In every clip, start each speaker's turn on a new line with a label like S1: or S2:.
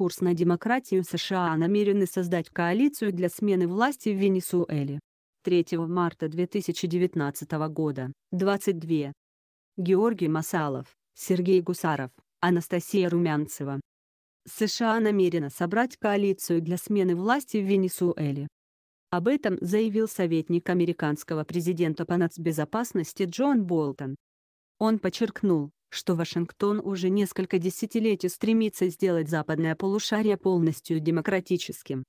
S1: курс на демократию США намерены создать коалицию для смены власти в Венесуэле. 3 марта 2019 года, 22. Георгий Масалов, Сергей Гусаров, Анастасия Румянцева. США намерена собрать коалицию для смены власти в Венесуэле. Об этом заявил советник американского президента по нацбезопасности Джон Болтон. Он подчеркнул, что Вашингтон уже несколько десятилетий стремится сделать западное полушарие полностью демократическим.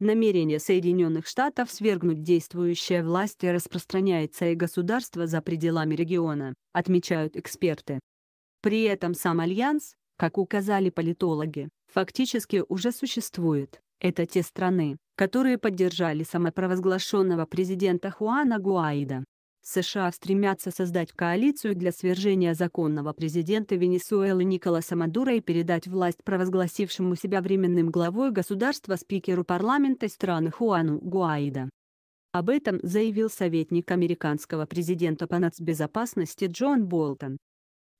S1: Намерение Соединенных Штатов свергнуть действующие власть распространяется и государство за пределами региона, отмечают эксперты. При этом сам Альянс, как указали политологи, фактически уже существует. Это те страны, которые поддержали самопровозглашенного президента Хуана Гуаида. США стремятся создать коалицию для свержения законного президента Венесуэлы Николаса Мадура и передать власть провозгласившему себя временным главой государства спикеру парламента страны Хуану Гуаида. Об этом заявил советник американского президента по нацбезопасности Джон Болтон.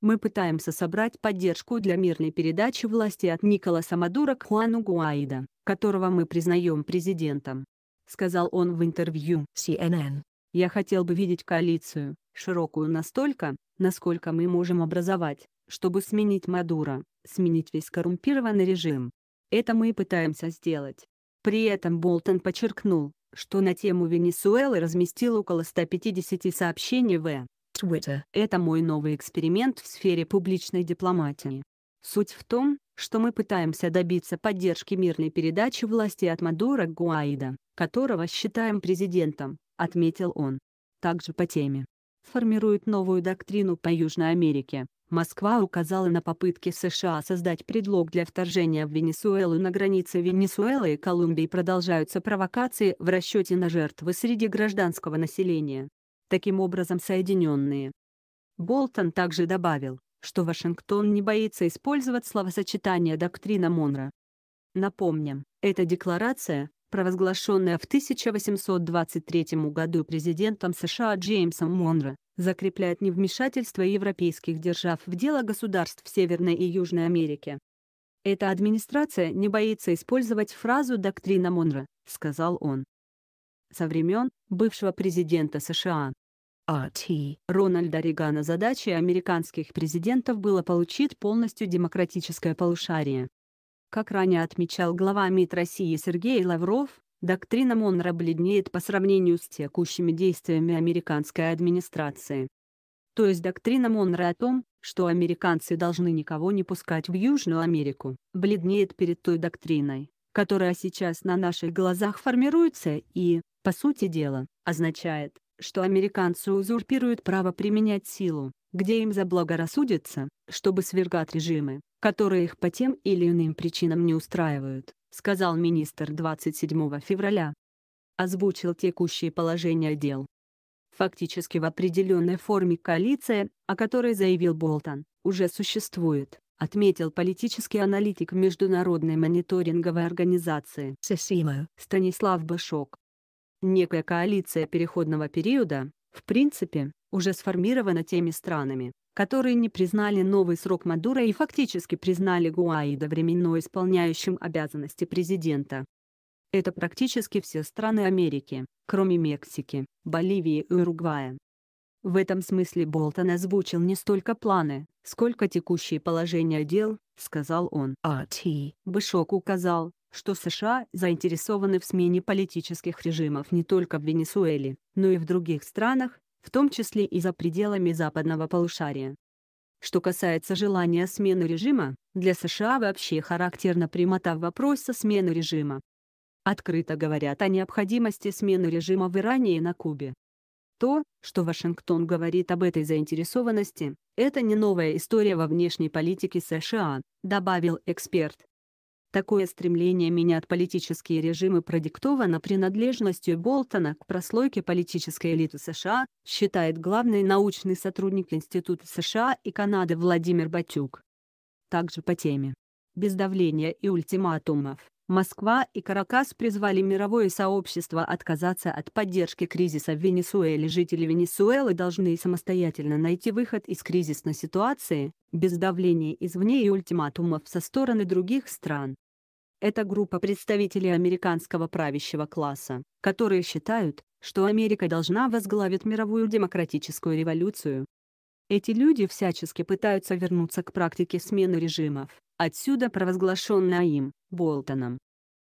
S1: «Мы пытаемся собрать поддержку для мирной передачи власти от Николаса Мадура к Хуану Гуаида, которого мы признаем президентом», — сказал он в интервью CNN. Я хотел бы видеть коалицию, широкую настолько, насколько мы можем образовать, чтобы сменить Мадура, сменить весь коррумпированный режим. Это мы и пытаемся сделать. При этом Болтон подчеркнул, что на тему Венесуэлы разместил около 150 сообщений в Twitter. Это мой новый эксперимент в сфере публичной дипломатии. Суть в том, что мы пытаемся добиться поддержки мирной передачи власти от Мадура Гуаида, которого считаем президентом, отметил он. Также по теме. Формирует новую доктрину по Южной Америке. Москва указала на попытки США создать предлог для вторжения в Венесуэлу на границе Венесуэлы и Колумбии продолжаются провокации в расчете на жертвы среди гражданского населения. Таким образом Соединенные. Болтон также добавил, что Вашингтон не боится использовать словосочетание «доктрина Монро». Напомним, эта декларация, провозглашенная в 1823 году президентом США Джеймсом Монро, закрепляет невмешательство европейских держав в дело государств Северной и Южной Америки. «Эта администрация не боится использовать фразу «доктрина Монро», — сказал он. Со времен бывшего президента США А.Т. Рональда Регана задачей американских президентов было получить полностью демократическое полушарие. Как ранее отмечал глава МИД России Сергей Лавров, доктрина Монро бледнеет по сравнению с текущими действиями американской администрации. То есть доктрина Монро о том, что американцы должны никого не пускать в Южную Америку, бледнеет перед той доктриной, которая сейчас на наших глазах формируется и, по сути дела, означает, что американцы узурпируют право применять силу, где им заблагорассудится, чтобы свергать режимы, которые их по тем или иным причинам не устраивают, сказал министр 27 февраля. Озвучил текущее положение дел. Фактически в определенной форме коалиция, о которой заявил Болтон, уже существует, отметил политический аналитик Международной мониторинговой организации ССИМО Станислав Башок. Некая коалиция переходного периода, в принципе, уже сформирована теми странами, которые не признали новый срок Мадура и фактически признали Гуаида временно исполняющим обязанности президента. Это практически все страны Америки, кроме Мексики, Боливии и Уругвая. В этом смысле Болтон озвучил не столько планы, сколько текущее положение дел, сказал он. А. Т. Бышок указал, что США заинтересованы в смене политических режимов не только в Венесуэле, но и в других странах, в том числе и за пределами западного полушария. Что касается желания смены режима, для США вообще характерно прямота в вопросе смены режима. Открыто говорят о необходимости смены режима в Иране и на Кубе. То, что Вашингтон говорит об этой заинтересованности, это не новая история во внешней политике США, добавил эксперт. Такое стремление менять политические режимы продиктовано принадлежностью Болтона к прослойке политической элиты США, считает главный научный сотрудник Института США и Канады Владимир Батюк. Также по теме. Без давления и ультиматумов. Москва и Каракас призвали мировое сообщество отказаться от поддержки кризиса в Венесуэле. Жители Венесуэлы должны самостоятельно найти выход из кризисной ситуации, без давления извне и ультиматумов со стороны других стран. Это группа представителей американского правящего класса, которые считают, что Америка должна возглавить мировую демократическую революцию. Эти люди всячески пытаются вернуться к практике смены режимов, Отсюда провозглашенная им, Болтоном.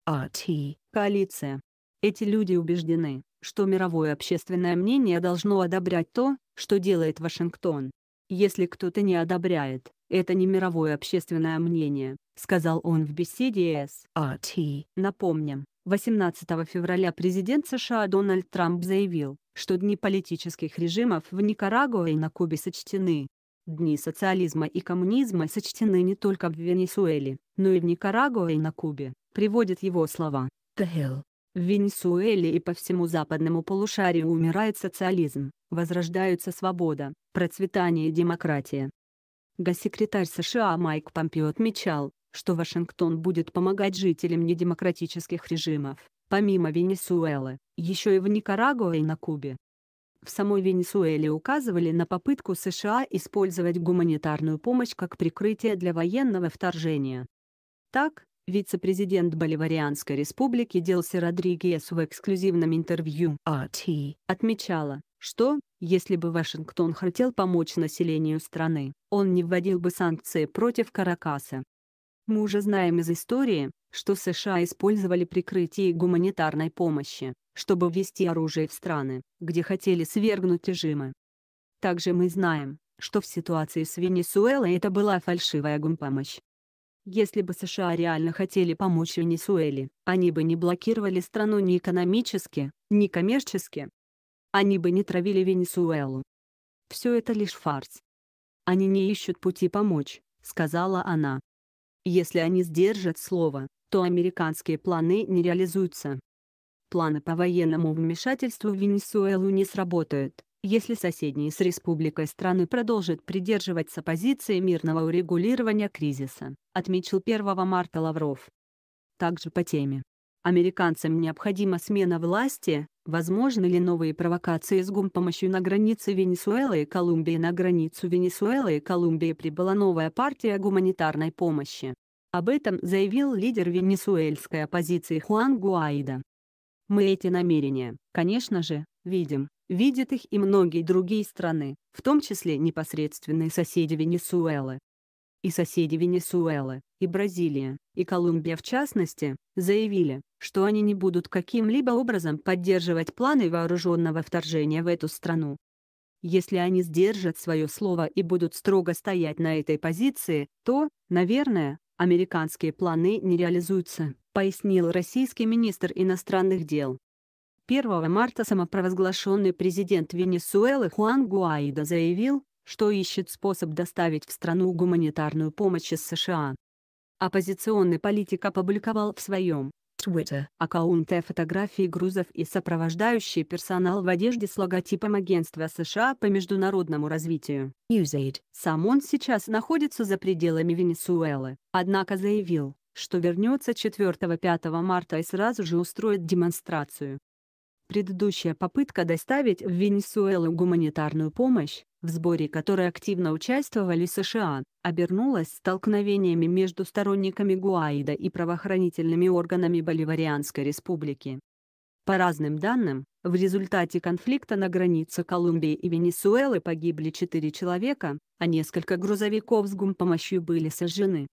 S1: А.Т. Коалиция. Эти люди убеждены, что мировое общественное мнение должно одобрять то, что делает Вашингтон. Если кто-то не одобряет, это не мировое общественное мнение, сказал он в беседе с АТ. Напомним, 18 февраля президент США Дональд Трамп заявил, что дни политических режимов в Никарагуа и на Кубе сочтены. Дни социализма и коммунизма сочтены не только в Венесуэле, но и в Никарагуа и на Кубе, приводит его слова. Тегел. В Венесуэле и по всему западному полушарию умирает социализм, возрождаются свобода, процветание и демократия. Госсекретарь США Майк Помпео отмечал, что Вашингтон будет помогать жителям недемократических режимов, помимо Венесуэлы, еще и в Никарагуа и на Кубе в самой Венесуэле указывали на попытку США использовать гуманитарную помощь как прикрытие для военного вторжения. Так, вице-президент Боливарианской республики Делси Родригес в эксклюзивном интервью RT «А отмечала, что, если бы Вашингтон хотел помочь населению страны, он не вводил бы санкции против Каракаса, мы уже знаем из истории, что США использовали прикрытие гуманитарной помощи, чтобы ввести оружие в страны, где хотели свергнуть режимы. Также мы знаем, что в ситуации с Венесуэлой это была фальшивая гумпомощь. Если бы США реально хотели помочь Венесуэле, они бы не блокировали страну ни экономически, ни коммерчески. Они бы не травили Венесуэлу. Все это лишь фарс. Они не ищут пути помочь, сказала она. Если они сдержат слово, то американские планы не реализуются. Планы по военному вмешательству в Венесуэлу не сработают, если соседние с республикой страны продолжат придерживаться позиции мирного урегулирования кризиса, отметил 1 марта Лавров. Также по теме. Американцам необходима смена власти, Возможны ли новые провокации с гумпомощью на границе Венесуэлы и Колумбии? На границу Венесуэлы и Колумбии прибыла новая партия гуманитарной помощи. Об этом заявил лидер венесуэльской оппозиции Хуан Гуаида. Мы эти намерения, конечно же, видим, видят их и многие другие страны, в том числе непосредственные соседи Венесуэлы и соседи Венесуэлы, и Бразилия, и Колумбия в частности, заявили, что они не будут каким-либо образом поддерживать планы вооруженного вторжения в эту страну. Если они сдержат свое слово и будут строго стоять на этой позиции, то, наверное, американские планы не реализуются, пояснил российский министр иностранных дел. 1 марта самопровозглашенный президент Венесуэлы Хуан Гуаида заявил, что ищет способ доставить в страну гуманитарную помощь из США. Оппозиционный политик опубликовал в своем Twitter аккаунте фотографии грузов и сопровождающий персонал в одежде с логотипом Агентства США по международному развитию USAID. Сам он сейчас находится за пределами Венесуэлы, однако заявил, что вернется 4-5 марта и сразу же устроит демонстрацию. Предыдущая попытка доставить в Венесуэлу гуманитарную помощь, в сборе которой активно участвовали США, обернулась столкновениями между сторонниками Гуаида и правоохранительными органами Боливарианской республики. По разным данным, в результате конфликта на границе Колумбии и Венесуэлы погибли четыре человека, а несколько грузовиков с гумпомощью были сожжены.